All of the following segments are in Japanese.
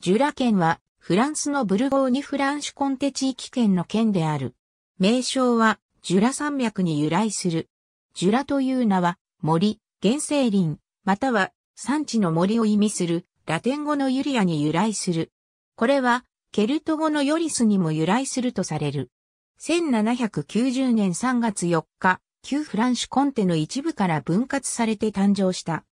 ジュラ県は、フランスのブルゴーニュ・フランシュコンテ地域圏の県である。名称は、ジュラ山脈に由来する。ジュラという名は、森、原生林、または、産地の森を意味する、ラテン語のユリアに由来する。これは、ケルト語のヨリスにも由来するとされる。1790年3月4日、旧フランシュコンテの一部から分割されて誕生した。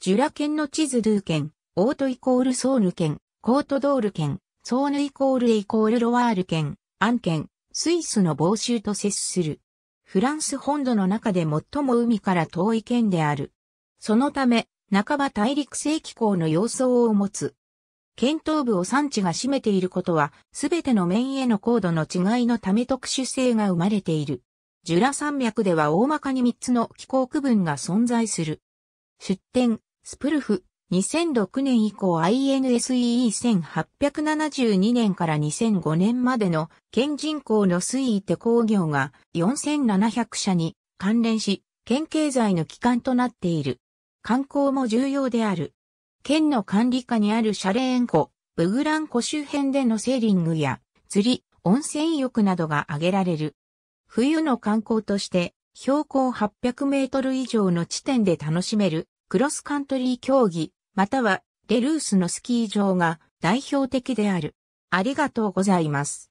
ジュラ県の地図ゥー県、オートイコールソーヌ県、コートドール県、ソーヌイコールイコールロワール県、アン県、スイスの防州と接する。フランス本土の中で最も海から遠い県である。そのため、半ば大陸性気候の様相を持つ。県東部を産地が占めていることは、すべての面への高度の違いのため特殊性が生まれている。ジュラ山脈では大まかに3つの気候区分が存在する。出典、スプルフ、2006年以降 INSEE1872 年から2005年までの県人口の推移手工業が4700社に関連し、県経済の基幹となっている。観光も重要である。県の管理下にあるシャレーン湖、ブグラン湖周辺でのセーリングや釣り、温泉浴などが挙げられる。冬の観光として標高800メートル以上の地点で楽しめるクロスカントリー競技、またはレルースのスキー場が代表的である。ありがとうございます。